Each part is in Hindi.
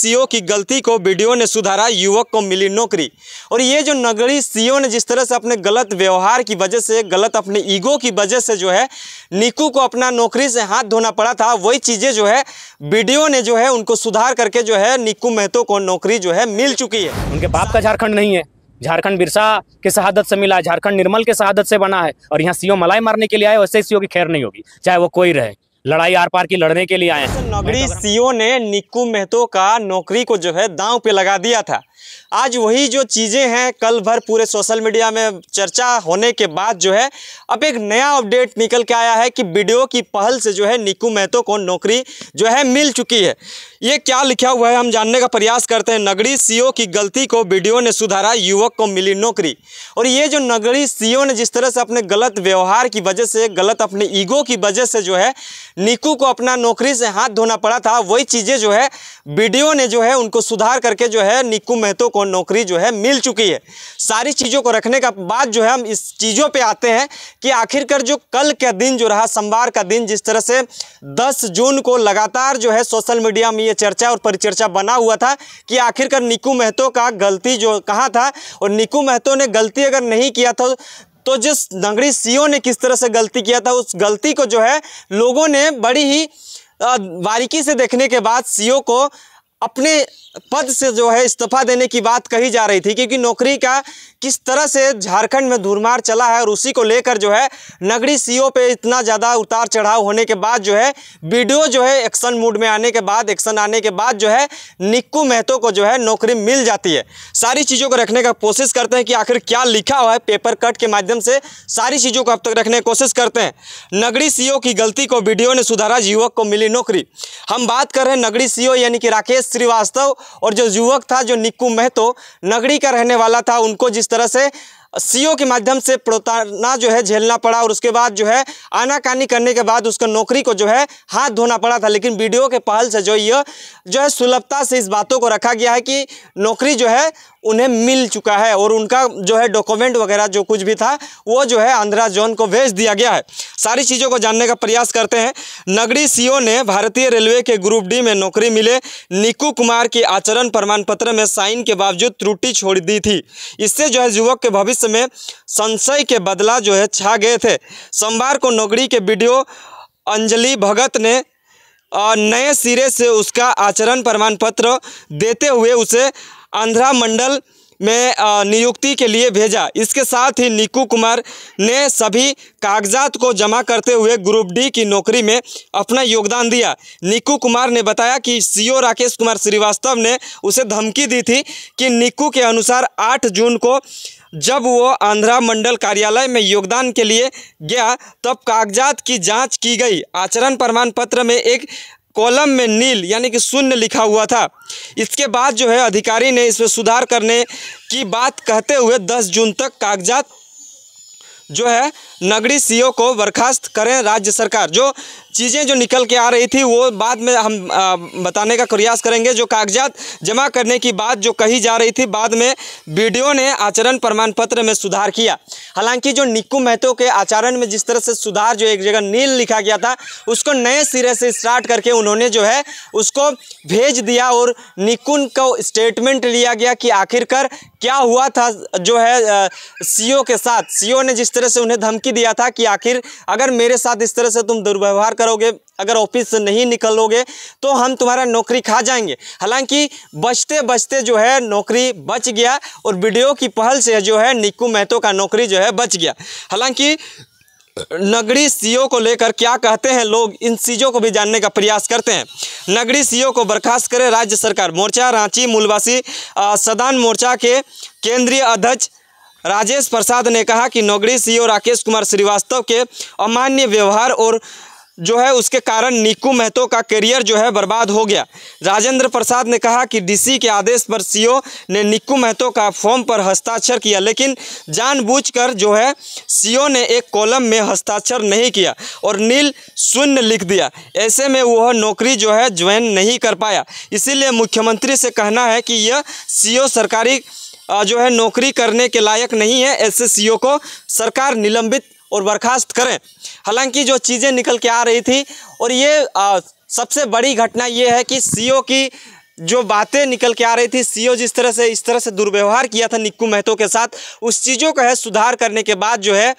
सीओ की गलती को बीडीओ ने सुधारा युवक को मिली नौकरी और ये जो नगरी सीओ ने जिस तरह से अपने गलत व्यवहार की वजह से गलत अपने ईगो की वजह से जो है निकू को अपना नौकरी से हाथ धोना पड़ा था वही चीज़ें जो है बीडीओ ने जो है उनको सुधार करके जो है निकू महतो को नौकरी जो है मिल चुकी है उनके बाप का झारखंड नहीं है झारखंड बिरसा के शहादत से मिला है झारखंड निर्मल के शहादत से बना है और यहाँ सीओ मलाई मारने के लिए आए वैसे सीओ की खैर नहीं होगी चाहे वो कोई रहे लड़ाई आर पार की लड़ने के लिए आए हैं नगरी सीओ ने निक्कू मेहतो का नौकरी को जो है दांव पे लगा दिया था आज वही जो चीज़ें हैं कल भर पूरे सोशल मीडिया में चर्चा होने के बाद जो है अब एक नया अपडेट निकल के आया है कि वीडियो की पहल से जो है निक्कू मेहतो को नौकरी जो है मिल चुकी है ये क्या लिखा हुआ है हम जानने का प्रयास करते हैं नगरी सीओ की गलती को वीडियो ने सुधारा युवक को मिली नौकरी और ये जो नगरी सीओ ने जिस तरह से अपने गलत व्यवहार की वजह से गलत अपने ईगो की वजह से जो है निकू को अपना नौकरी से हाथ धोना पड़ा था वही चीज़ें जो है बी ने जो है उनको सुधार करके जो है निकू महतो को नौकरी जो है मिल चुकी है सारी चीज़ों को रखने का बाद जो है हम इस चीज़ों पर आते हैं कि आखिरकार जो कल का दिन जो रहा सोमवार का दिन जिस तरह से दस जून को लगातार जो है सोशल मीडिया में ये चर्चा और परिचर्चा बना हुआ था कि आखिरकार निकू महतो का गलती जो कहा था और निकू महतो ने गलती अगर नहीं किया था तो जिस नगरी सीओ ने किस तरह से गलती किया था उस गलती को जो है लोगों ने बड़ी ही बारीकी से देखने के बाद सीओ को अपने पद से जो है इस्तीफा देने की बात कही जा रही थी क्योंकि नौकरी का किस तरह से झारखंड में धुरमार चला है और उसी को लेकर जो है नगरी सीओ पे इतना ज़्यादा उतार चढ़ाव होने के बाद जो है वीडियो जो है एक्शन मूड में आने के बाद एक्शन आने के बाद जो है निक्कू महतो को जो है नौकरी मिल जाती है सारी चीज़ों को रखने का कोशिश करते हैं कि आखिर क्या लिखा हुआ है पेपर कट के माध्यम से सारी चीज़ों को अब तक रखने की कोशिश करते हैं नगरी सी की गलती को वीडियो ने सुधारा युवक को मिली नौकरी हम बात कर रहे हैं नगरी सी यानी कि राकेश श्रीवास्तव और जो युवक था जो निक्कू महतो नगरी का रहने वाला था उनको जिस तरह से सीओ के माध्यम से प्रताड़ना जो है झेलना पड़ा और उसके बाद जो है आनाकानी करने के बाद उसका नौकरी को जो है हाथ धोना पड़ा था लेकिन वीडियो के पहल से जो यह जो है सुलभता से इस बातों को रखा गया है कि नौकरी जो है उन्हें मिल चुका है और उनका जो है डॉक्यूमेंट वगैरह जो कुछ भी था वो जो है आंध्रा जोन को भेज दिया गया है सारी चीज़ों को जानने का प्रयास करते हैं नगरी सीओ ने भारतीय रेलवे के ग्रुप डी में नौकरी मिले निकू कुमार के आचरण प्रमाण पत्र में साइन के बावजूद त्रुटि छोड़ दी थी इससे जो है युवक के भविष्य संघर्ष में संशय के बदला जो है छा गए थे सोमवार को नौकरी के वीडियो अंजलि भगत ने नए सिरे से उसका आचरण प्रमाण पत्र देते हुए उसे आंध्रा मंडल में नियुक्ति के लिए भेजा इसके साथ ही निकू कुमार ने सभी कागजात को जमा करते हुए ग्रुप डी की नौकरी में अपना योगदान दिया निकू कुमार ने बताया कि सीईओ राकेश कुमार श्रीवास्तव ने उसे धमकी दी थी कि निकू के अनुसार 8 जून को जब वो आंध्रा मंडल कार्यालय में योगदान के लिए गया तब कागजात की जांच की गई आचरण प्रमाण पत्र में एक कॉलम में नील यानी कि शून्य लिखा हुआ था इसके बाद जो है अधिकारी ने इसमें सुधार करने की बात कहते हुए 10 जून तक कागजात जो है नगरी सीओ को बर्खास्त करें राज्य सरकार जो चीज़ें जो निकल के आ रही थी वो बाद में हम बताने का प्रयास करेंगे जो कागजात जमा करने की बात जो कही जा रही थी बाद में वीडियो ने आचरण प्रमाण पत्र में सुधार किया हालांकि जो निक्कू महतो के आचरण में जिस तरह से सुधार जो एक जगह नील लिखा गया था उसको नए सिरे से स्टार्ट करके उन्होंने जो है उसको भेज दिया और निकुन को स्टेटमेंट लिया गया कि आखिरकार क्या हुआ था जो है सीईओ के साथ सीईओ ने जिस तरह से उन्हें धमकी दिया था कि आखिर अगर मेरे साथ इस तरह से तुम दुर्व्यवहार करोगे अगर ऑफिस से नहीं निकलोगे तो हम तुम्हारा नौकरी खा जाएंगे हालांकि बचते बचते जो है नौकरी बच गया और वीडियो की पहल से जो है निकू महतो का नौकरी जो है बच गया हालांकि नगरी सीओ को लेकर क्या कहते हैं लोग इन चीज़ों को भी जानने का प्रयास करते हैं नगरी सीओ को बर्खास्त करें राज्य सरकार मोर्चा रांची मूलवासी सदान मोर्चा के केंद्रीय अध्यक्ष राजेश प्रसाद ने कहा कि नगरी सीओ राकेश कुमार श्रीवास्तव के अमान्य व्यवहार और जो है उसके कारण निकू महतो का करियर जो है बर्बाद हो गया राजेंद्र प्रसाद ने कहा कि डीसी के आदेश पर सीओ ने निक्कू महतो का फॉर्म पर हस्ताक्षर किया लेकिन जानबूझकर जो है सीओ ने एक कॉलम में हस्ताक्षर नहीं किया और नील शून्य लिख दिया ऐसे में वह नौकरी जो है ज्वाइन नहीं कर पाया इसीलिए मुख्यमंत्री से कहना है कि यह सी सरकारी जो है नौकरी करने के लायक नहीं है ऐसे सी को सरकार निलंबित और बर्खास्त करें हालांकि जो चीज़ें निकल के आ रही थी और ये आ, सबसे बड़ी घटना ये है कि सीओ की जो बातें निकल के आ रही थी सीओ जिस तरह से इस तरह से दुर्व्यवहार किया था निक्कू महतो के साथ उस चीज़ों का है सुधार करने के बाद जो है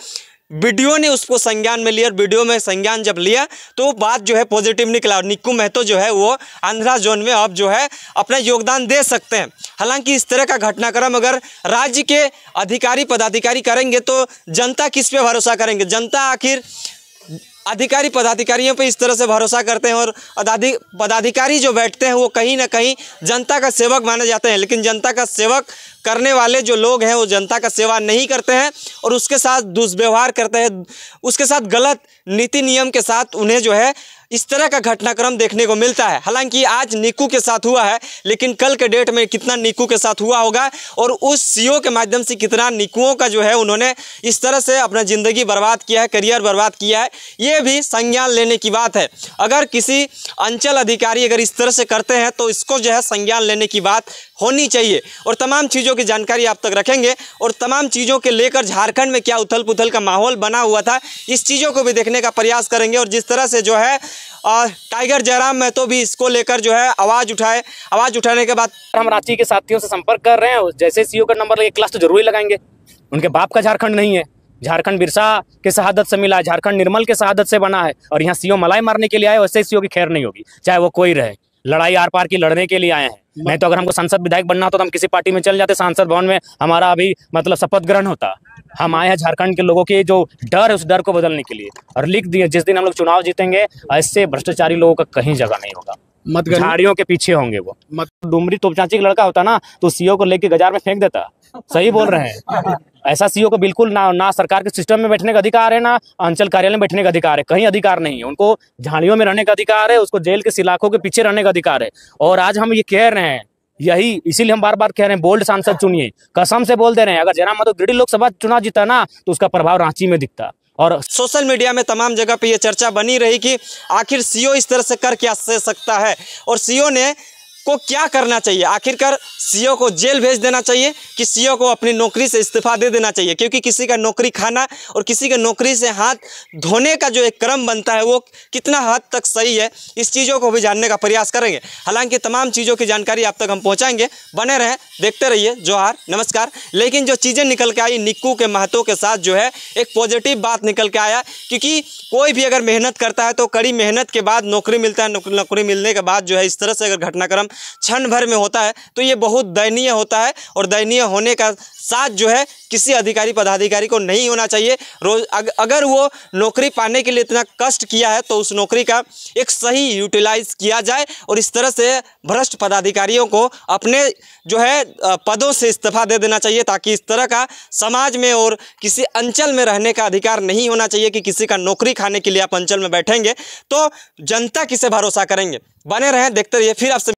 वीडियो ने उसको संज्ञान में लिया और वीडियो में संज्ञान जब लिया तो बात जो है पॉजिटिव निकला और निक्कू महतो जो है वो आंध्रा जोन में अब जो है अपना योगदान दे सकते हैं हालांकि इस तरह का घटनाक्रम अगर राज्य के अधिकारी पदाधिकारी करेंगे तो जनता किस पे भरोसा करेंगे जनता आखिर अधिकारी पदाधिकारियों पर इस तरह से भरोसा करते हैं और पदाधिकारी जो बैठते हैं वो कहीं ना कहीं जनता का सेवक माने जाते हैं लेकिन जनता का सेवक करने वाले जो लोग हैं वो जनता का सेवा नहीं करते हैं और उसके साथ दुष्व्यवहार करते हैं उसके साथ गलत नीति नियम के साथ उन्हें जो है इस तरह का घटनाक्रम देखने को मिलता है हालांकि आज निकू के साथ हुआ है लेकिन कल के डेट में कितना निकू के साथ हुआ होगा और उस सीओ के माध्यम से कितना निकुओं का जो है उन्होंने इस तरह से अपना ज़िंदगी बर्बाद किया है करियर बर्बाद किया है ये भी संज्ञान लेने की बात है अगर किसी अंचल अधिकारी अगर इस तरह से करते हैं तो इसको जो है संज्ञान लेने की बात होनी चाहिए और तमाम चीज़ों की जानकारी आप तक रखेंगे और तमाम चीज़ों के लेकर झारखंड में क्या उथल पुथल का माहौल बना हुआ था इस चीज़ों को भी देखने का प्रयास करेंगे और जिस तरह से जो है और टाइगर जयराम महतो भी इसको लेकर जो है आवाज़ उठाए आवाज़ उठाने के बाद हम रांची के साथियों से संपर्क कर रहे हैं जैसे सीईओ का नंबर लगे तो जरूरी लगाएंगे उनके बाप का झारखंड नहीं है झारखंड बिरसा के शहादत से मिला है झारखंड निर्मल के शहादत से बना है और यहाँ सीओ मलाई मारने के लिए आए वैसे सीओ की खैर नहीं होगी चाहे वो कोई रहे लड़ाई आर पार की लड़ने के लिए आए हैं नहीं तो अगर हमको संसद विधायक बनना तो हम किसी पार्टी में चल जाते सांसद भवन में हमारा अभी मतलब शपथ ग्रहण होता हम आए हैं झारखंड के लोगों के जो डर है उस डर को बदलने के लिए और लिख दिए जिस दिन हम लोग चुनाव जीतेंगे ऐसे भ्रष्टाचारी लोगों का कहीं जगह नहीं होगा मत झाड़ियों के पीछे होंगे वो मत डुमरी तोपचाची का लड़का होता ना तो सीओ को लेके गजार में फेंक देता सही बोल रहे हैं ऐसा सीईओ को बिल्कुल ना ना सरकार के सिस्टम में बैठने का अधिकार है ना अंचल कार्यालय में बैठने का अधिकार है कहीं अधिकार नहीं है उनको झाड़ियों में रहने का अधिकार है उसको जेल के सिलाखों के पीछे रहने का अधिकार है और आज हम ये कह रहे हैं यही इसीलिए हम बार बार कह रहे हैं बोल्ड सांसद चुनिए कसम से बोल दे रहे हैं अगर जयराम माधव गिरिडीह लोकसभा चुनाव जीता ना तो उसका प्रभाव रांची में दिखता और सोशल मीडिया में तमाम जगह पे ये चर्चा बनी रही कि आखिर सीओ इस तरह से कर क्या सकता है और सीओ ने को क्या करना चाहिए आखिरकार सीओ को जेल भेज देना चाहिए कि सीओ को अपनी नौकरी से इस्तीफा दे देना चाहिए क्योंकि किसी का नौकरी खाना और किसी के नौकरी से हाथ धोने का जो एक क्रम बनता है वो कितना हद तक सही है इस चीज़ों को भी जानने का प्रयास करेंगे हालांकि तमाम चीज़ों की जानकारी आप तक हम पहुँचाएंगे बने रहें देखते रहिए जोहार नमस्कार लेकिन जो चीज़ें निकल के आई निक्कू के महत्व के साथ जो है एक पॉजिटिव बात निकल के आया क्योंकि कोई भी अगर मेहनत करता है तो कड़ी मेहनत के बाद नौकरी मिलता है नौकरी मिलने के बाद जो है इस तरह से अगर घटनाक्रम क्षण भर में होता है तो ये बहुत दयनीय होता है और दयनीय होने का साथ जो है किसी अधिकारी पदाधिकारी को नहीं होना चाहिए रोज अग, अगर वो नौकरी पाने के लिए इतना कष्ट किया है तो उस नौकरी का एक सही यूटिलाइज किया जाए और इस तरह से भ्रष्ट पदाधिकारियों को अपने जो है पदों से इस्तीफा दे देना चाहिए ताकि इस तरह का समाज में और किसी अंचल में रहने का अधिकार नहीं होना चाहिए कि किसी का नौकरी खाने के लिए आप अंचल में बैठेंगे तो जनता किसे भरोसा करेंगे बने रहें देखते रहिए फिर आपसे